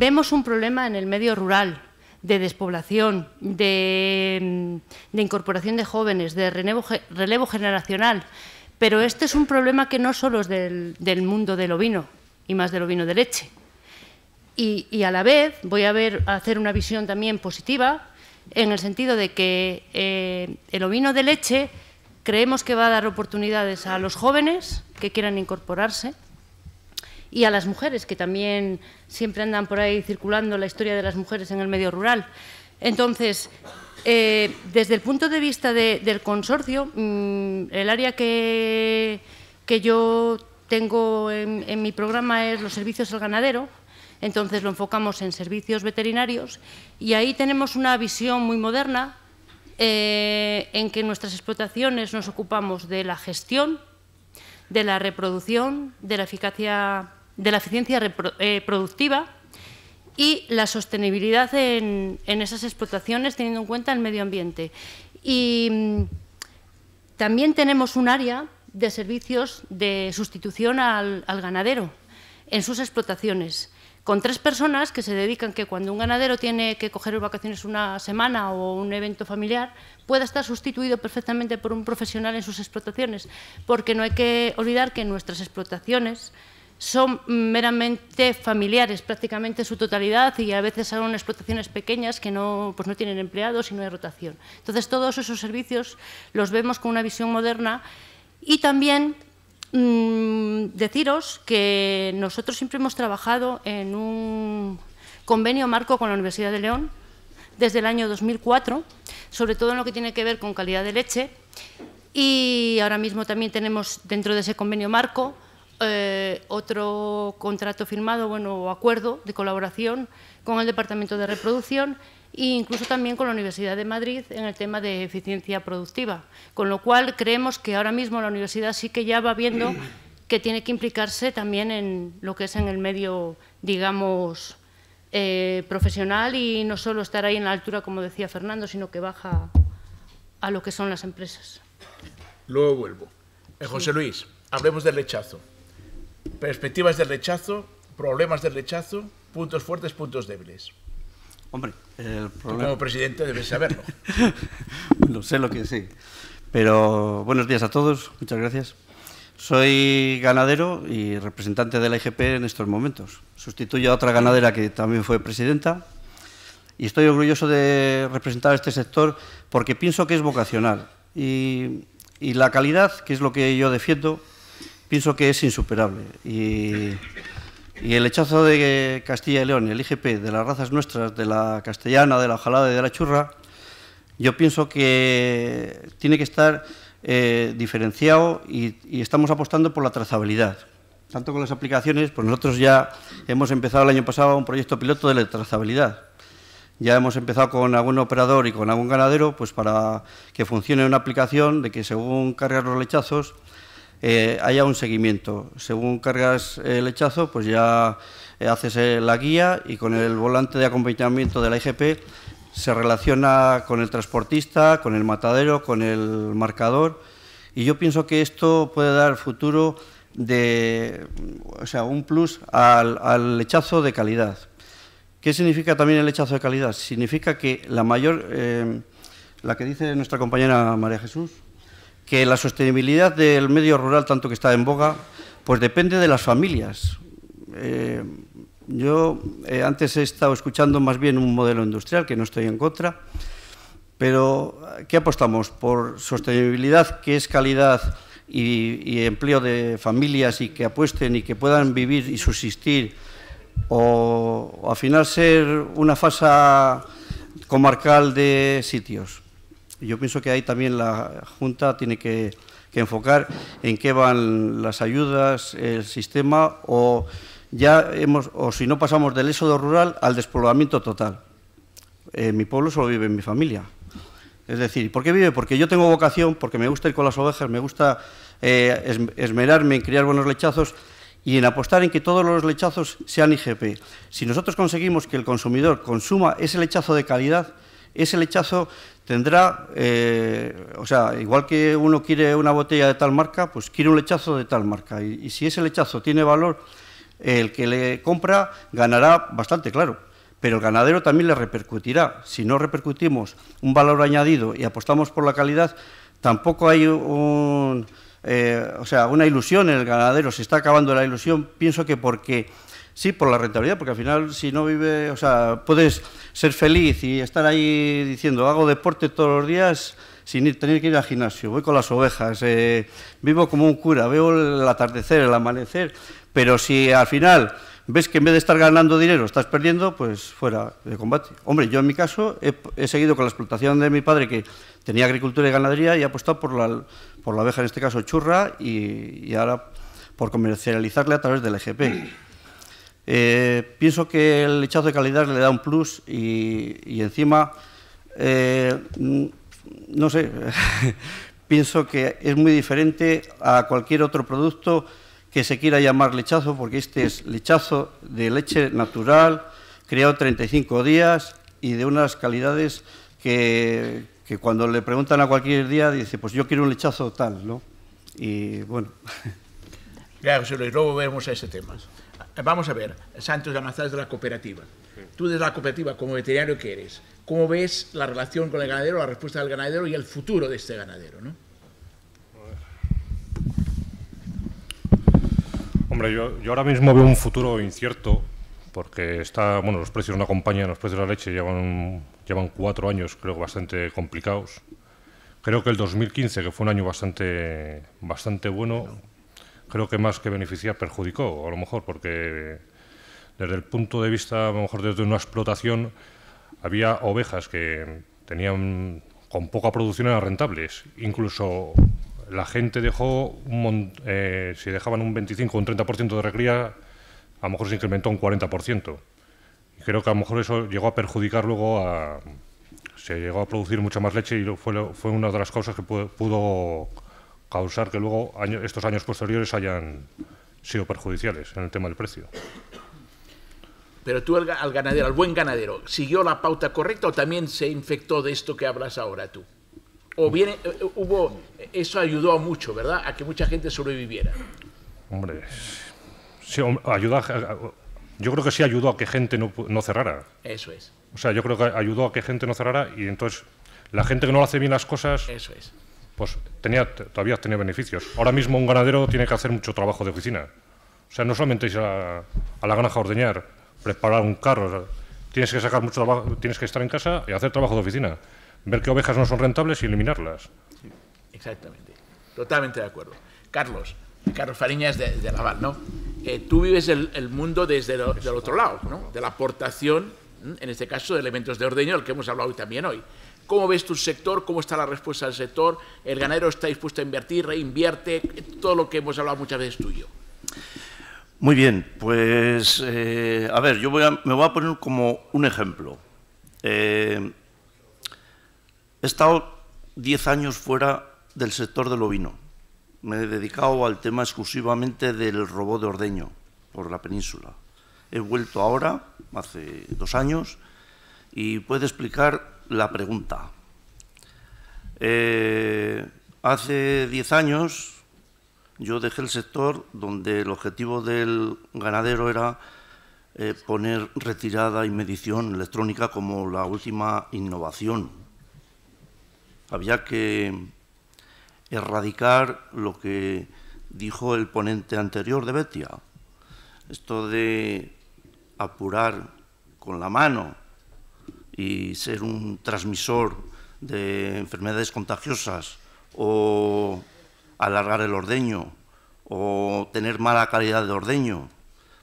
vemos un problema en el medio rural de despoblación, de, incorporación de jóvenes, de relevo, generacional, pero este es un problema que no solo es del, mundo del ovino y más del ovino de leche. Y, a la vez voy a, hacer una visión también positiva en el sentido de que eh, el ovino de leche creemos que va a dar oportunidades a los jóvenes que quieran incorporarse, y a las mujeres, que también siempre andan por ahí circulando la historia de las mujeres en el medio rural. Entonces, eh, desde el punto de vista del consorcio, mm, el área que, que yo tengo en, mi programa es los servicios al ganadero, entonces lo enfocamos en servicios veterinarios y ahí tenemos una visión muy moderna eh, en que nuestras explotaciones nos ocupamos de la gestión, de la reproducción, de la eficacia de la eficiencia eh, productiva y la sostenibilidad en, esas explotaciones teniendo en cuenta el medio ambiente. Y mm, también tenemos un área de servicios de sustitución al, al ganadero en sus explotaciones con tres personas que se dedican que cuando un ganadero tiene que coger vacaciones una semana o un evento familiar, pueda estar sustituido perfectamente por un profesional en sus explotaciones, porque no hay que olvidar que nuestras explotaciones son meramente familiares prácticamente su totalidad y a veces son explotaciones pequeñas que no, pues no tienen empleados y no hay rotación. Entonces todos esos servicios los vemos con una visión moderna y también mm, deciros que nosotros siempre hemos trabajado en un convenio marco con la Universidad de León desde el año 2004, sobre todo en lo que tiene que ver con calidad de leche y ahora mismo también tenemos dentro de ese convenio marco eh, otro contrato firmado, bueno, acuerdo de colaboración con el Departamento de Reproducción e incluso también con la Universidad de Madrid en el tema de eficiencia productiva. Con lo cual, creemos que ahora mismo la universidad sí que ya va viendo que tiene que implicarse también en lo que es en el medio, digamos, eh, profesional y no solo estar ahí en la altura, como decía Fernando, sino que baja a lo que son las empresas. Luego vuelvo. Eh, José Luis, hablemos del rechazo perspectivas de rechazo, problemas de rechazo, puntos fuertes, puntos débiles. Hombre, el problema... como presidente debe saberlo. No sé lo que sé. Pero buenos días a todos, muchas gracias. Soy ganadero y representante de la IGP en estos momentos. Sustituyo a otra ganadera que también fue presidenta y estoy orgulloso de representar este sector porque pienso que es vocacional y la calidad, que es lo que yo defiendo, pienso que es insuperable. Y, el hechazo de Castilla y León, el IGP, de las razas nuestras, de la castellana, de la jalada, y de la churra, yo pienso que tiene que estar eh, diferenciado y, estamos apostando por la trazabilidad. Tanto con las aplicaciones, pues nosotros ya hemos empezado el año pasado un proyecto piloto de la trazabilidad. Ya hemos empezado con algún operador y con algún ganadero, pues para que funcione una aplicación de que según cargar los lechazos, eh, haya un seguimiento. Según cargas el hechazo, pues ya eh, haces eh, la guía y con el volante de acompañamiento de la IGP se relaciona con el transportista, con el matadero, con el marcador. Y yo pienso que esto puede dar futuro de, o sea, un plus al, al hechazo de calidad. ¿Qué significa también el hechazo de calidad? Significa que la mayor, la que dice nuestra compañera María Jesús, que la sostenibilidad del medio rural, tanto que está en boga, pues depende de las familias. Eh, yo eh, antes he estado escuchando más bien un modelo industrial, que no estoy en contra, pero ¿qué apostamos? ¿Por sostenibilidad, que es calidad y, empleo de familias y que apuesten y que puedan vivir y subsistir? ¿O, al final ser una fasa comarcal de sitios? yo pienso que ahí también la Junta tiene que, enfocar en qué van las ayudas, el sistema o ya hemos, o si no pasamos del éxodo rural al despoblamiento total. mi pueblo solo vive en mi familia. Es decir, ¿por qué vive? Porque yo tengo vocación, porque me gusta ir con las ovejas, me gusta eh, esmerarme en criar buenos lechazos y en apostar en que todos los lechazos sean IGP. Si nosotros conseguimos que el consumidor consuma ese lechazo de calidad, ese lechazo tendrá, eh, o sea, igual que uno quiere una botella de tal marca, pues quiere un lechazo de tal marca. Y, si ese lechazo tiene valor, el que le compra ganará bastante, claro. Pero el ganadero también le repercutirá. Si no repercutimos un valor añadido y apostamos por la calidad, tampoco hay un, eh, o sea, una ilusión en el ganadero. Se está acabando la ilusión. Pienso que porque Sí, por la rentabilidad, porque al final si no vive, o sea, puedes ser feliz y estar ahí diciendo, hago deporte todos los días sin tener que ir al gimnasio, voy con las ovejas, eh, vivo como un cura, veo el atardecer, el amanecer, pero si al final ves que en vez de estar ganando dinero estás perdiendo, pues fuera de combate. Hombre, yo en mi caso he, seguido con la explotación de mi padre que tenía agricultura y ganadería y he apostado por la, por la abeja, en este caso churra, y, y ahora por comercializarla a través del EGP. Eh, pienso que el lechazo de calidad le da un plus y, encima, eh, no sé, pienso que es muy diferente a cualquier otro producto que se quiera llamar lechazo, porque este es lechazo de leche natural, ...criado 35 días y de unas calidades que, cuando le preguntan a cualquier día dice, pues yo quiero un lechazo tal, ¿no? Y bueno. Ya, José Luis, luego veremos a ese tema. Eh, vamos a ver, Santos es de la cooperativa. Tú desde la cooperativa, como veterinario que eres, ¿cómo ves la relación con el ganadero, la respuesta del ganadero y el futuro de este ganadero? ¿no? Hombre, yo, ahora mismo veo un futuro incierto porque está, bueno, los precios no acompañan, los precios de la leche llevan, llevan cuatro años, creo bastante complicados. Creo que el 2015, que fue un año bastante, bastante bueno, creo que más que beneficiar perjudicó, a lo mejor, porque desde el punto de vista, a lo mejor desde una explotación, había ovejas que tenían con poca producción eran rentables. Incluso la gente dejó, un eh, si dejaban un 25 o un 30% de recría, a lo mejor se incrementó un 40%. Y creo que a lo mejor eso llegó a perjudicar luego a... Se llegó a producir mucha más leche y fue, fue una de las cosas que pudo, pudo causar que luego estos años posteriores hayan sido perjudiciales en el tema del precio. Pero tú al, ganadero, al buen ganadero, ¿siguió la pauta correcta o también se infectó de esto que hablas ahora tú? O bien eh, eh, hubo, eso ayudó mucho, ¿verdad? A que mucha gente sobreviviera. Hombre, ayuda, yo creo que sí ayudó a que gente no, no cerrara. Eso es. O sea, yo creo que ayudó a que gente no cerrara y entonces la gente que no hace bien las cosas... Eso es pues tenía, todavía tenía beneficios. Ahora mismo un ganadero tiene que hacer mucho trabajo de oficina. O sea, no solamente ir a, la granja a ordeñar, preparar un carro. tienes que sacar mucho tienes que estar en casa y hacer trabajo de oficina. Ver qué ovejas no son rentables y eliminarlas. Sí, exactamente. Totalmente de acuerdo. Carlos, Carlos Fariñas de, de Laval, ¿no? Eh, tú vives el, mundo desde el otro lado, ¿no? De la aportación, en este caso, de elementos de ordeño, del que hemos hablado hoy también hoy. ¿Cómo ves tu sector? ¿Cómo está la respuesta del sector? ¿El ganadero está dispuesto a invertir, reinvierte? Todo lo que hemos hablado muchas veces tuyo. Muy bien, pues eh, a ver, yo me voy a poner como un ejemplo. Eh, he estado 10 años fuera del sector del ovino. Me he dedicado al tema exclusivamente del robot de ordeño por la península. He vuelto ahora, hace dos años, y puedo explicar la pregunta. Eh, hace diez años yo dejé el sector donde el objetivo del ganadero era eh, poner retirada y medición electrónica como la última innovación. Había que erradicar lo que dijo el ponente anterior de Betia, esto de apurar con la mano y ser un transmisor de enfermedades contagiosas o alargar el ordeño o tener mala calidad de ordeño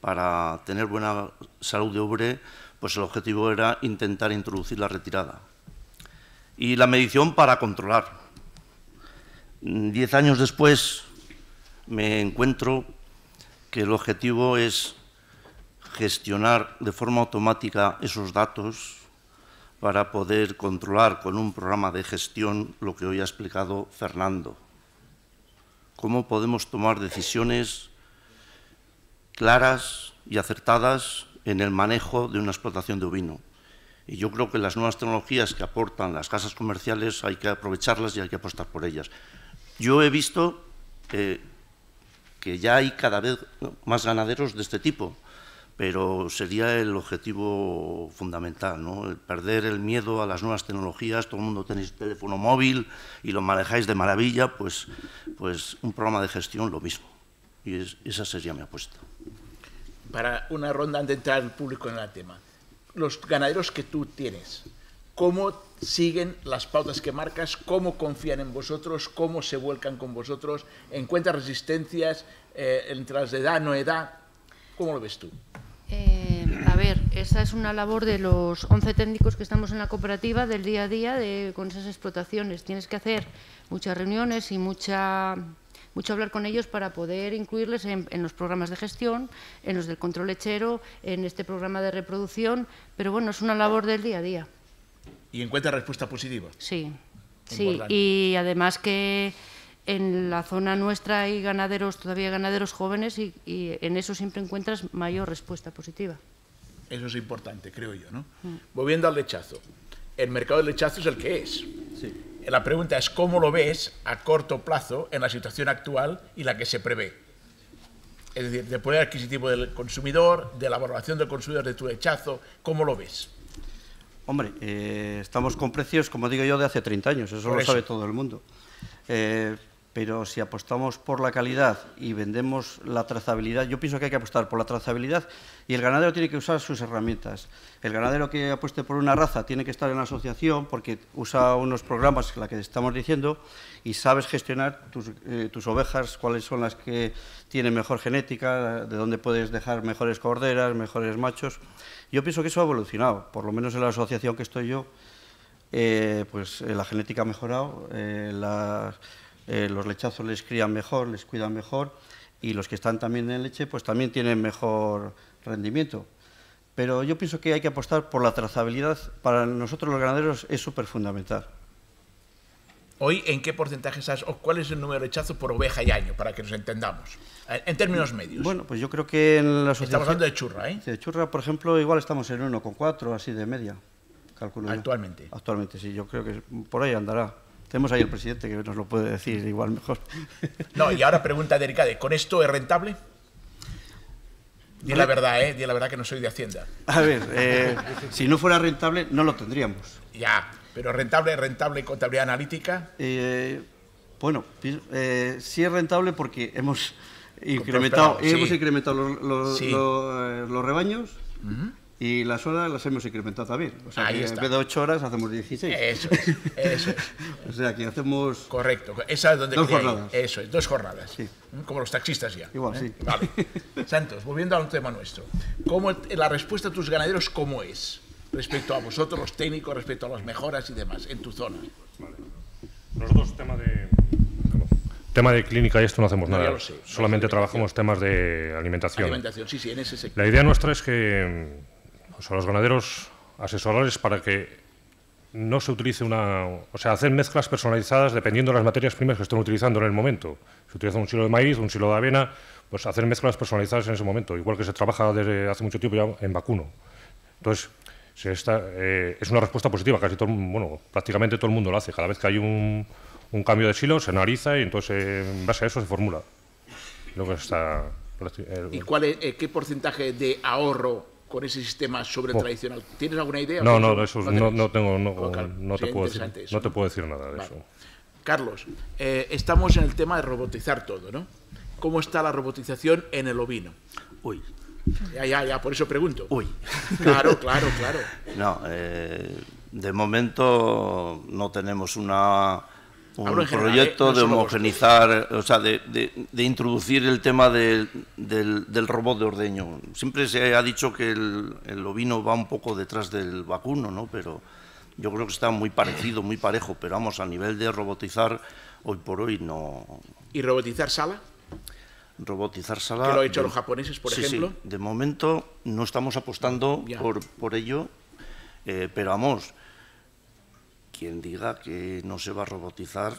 para tener buena salud de ubre, pues el objetivo era intentar introducir la retirada. Y la medición para controlar. Diez años después me encuentro que el objetivo es gestionar de forma automática esos datos para poder controlar con un programa de gestión lo que hoy ha explicado Fernando. Cómo podemos tomar decisiones claras y acertadas en el manejo de una explotación de ovino. Y yo creo que las nuevas tecnologías que aportan las casas comerciales hay que aprovecharlas y hay que apostar por ellas. Yo he visto eh, que ya hay cada vez más ganaderos de este tipo pero sería el objetivo fundamental, ¿no? El perder el miedo a las nuevas tecnologías, todo el mundo tenéis teléfono móvil y lo manejáis de maravilla, pues, pues un programa de gestión lo mismo. Y es, esa sería mi apuesta. Para una ronda antes de entrar al público en el tema, los ganaderos que tú tienes, ¿cómo siguen las pautas que marcas? ¿Cómo confían en vosotros? ¿Cómo se vuelcan con vosotros? ...¿encuentras resistencias eh, entre las de edad, no edad? ¿Cómo lo ves tú? ver, Esa es una labor de los 11 técnicos que estamos en la cooperativa del día a día de, con esas explotaciones. Tienes que hacer muchas reuniones y mucha, mucho hablar con ellos para poder incluirles en, los programas de gestión, en los del control lechero, en este programa de reproducción. Pero bueno, es una labor del día a día. ¿Y encuentra respuesta positiva? Sí, sí. Y además que en la zona nuestra hay ganaderos, todavía ganaderos jóvenes, y, en eso siempre encuentras mayor respuesta positiva. Eso es importante, creo yo. ¿no? Mm. Volviendo al lechazo. El mercado del lechazo es el que es. La pregunta es cómo lo ves a corto plazo en la situación actual y la que se prevé. Es decir, de poder adquisitivo del consumidor, de la valoración del consumidor de tu lechazo, ¿cómo lo ves? Hombre, eh, estamos con precios, como digo yo, de hace 30 años, eso, lo sabe todo el mundo. Eh, pero si apostamos por la calidad y vendemos la trazabilidad, yo pienso que hay que apostar por la trazabilidad y el ganadero tiene que usar sus herramientas. El ganadero que apueste por una raza tiene que estar en la asociación porque usa unos programas, la que estamos diciendo, y sabes gestionar tus, eh, ovejas, cuáles son las que tienen mejor genética, de dónde puedes dejar mejores corderas, mejores machos. Yo pienso que eso ha evolucionado, por lo menos en la asociación que estoy yo, eh, pues eh, la genética ha mejorado, las eh, los lechazos les crían mejor, les cuidan mejor y los que están también en leche pues también tienen mejor rendimiento. Pero yo pienso que hay que apostar por la trazabilidad, para nosotros los ganaderos es súper fundamental. Hoy, ¿en qué porcentaje estás o cuál es el número de lechazos por oveja y año, para que nos entendamos? Eh, en términos medios. Bueno, pues yo creo que en la sociedad... Estamos hablando de churra, ¿eh? De churra, por ejemplo, igual estamos en 1,4, así de media, calculo Actualmente. Actualmente, sí, yo creo que por ahí andará. Tenemos ahí al presidente que nos lo puede decir igual mejor. No, y ahora pregunta de Ericade, ¿con esto es rentable? Di la verdad, ¿eh? Di la verdad que no soy de Hacienda. A ver, eh, si no fuera rentable, no lo tendríamos. Ya, pero rentable, rentable contabilidad analítica. Eh, bueno, eh, sí es rentable porque hemos incrementado, incrementado los, rebaños. Y las horas las hemos incrementado también. O Ahí de 8 horas hacemos 16. Eso eso o sea, que hacemos... Correcto. Esa es donde dos Eso es, dos jornadas. Sí. Como los taxistas ya. Igual, ¿eh? sí. Vale. Santos, volviendo a un tema nuestro. ¿Cómo, la respuesta de tus ganaderos, ¿cómo es? Respecto a vosotros, los técnicos, respecto a las mejoras y demás, en tu zona. Vale. dos tema de, tema de clínica y esto no hacemos nada. Sé, Solamente trabajamos temas de alimentación. Alimentación, sí, sí, en ese sector. La idea nuestra es que son pues, los ganaderos asesorarles para que no se utilice una... O sea, hacer mezclas personalizadas dependiendo de las materias primas que estén utilizando en el momento. Si utiliza un silo de maíz, un silo de avena, pues hacer mezclas personalizadas en ese momento, igual que se trabaja desde hace mucho tiempo ya en vacuno. Entonces, eh, es una respuesta positiva, casi todo, bueno, prácticamente todo el mundo lo hace. Cada vez que hay un, cambio de silo, se analiza y entonces en base a eso se formula. Lo que está, ¿Y cuál es, eh, qué porcentaje de ahorro con ese sistema sobre tradicional. ¿Tienes alguna idea? No, no, eso, no, tengo, no, oh, te puedo decir, nada de eso. Carlos, eh, estamos en el tema de robotizar todo, ¿no? ¿Cómo está la robotización en el ovino? Uy. Ya, ya, ya, por eso pregunto. Uy. Claro, claro, claro. No, eh, de momento no tenemos una Ah, un proyecto eh, de homogenizar, o sea, de, introducir el tema del, del, robot de ordeño. Siempre se ha dicho que el, el, ovino va un poco detrás del vacuno, ¿no? Pero yo creo que está muy parecido, muy parejo, pero vamos, a nivel de robotizar, hoy por hoy no... ¿Y robotizar sala? Robotizar sala... Que lo han hecho los japoneses, por ejemplo. Sí, de momento no estamos apostando por, por, ello, eh, pero vamos quien diga que no se va a robotizar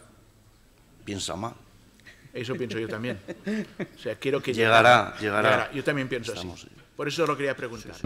piensa mal. Eso pienso yo también. O sea, quiero que llegará, llegará. Yo también pienso así. Por eso lo quería preguntar.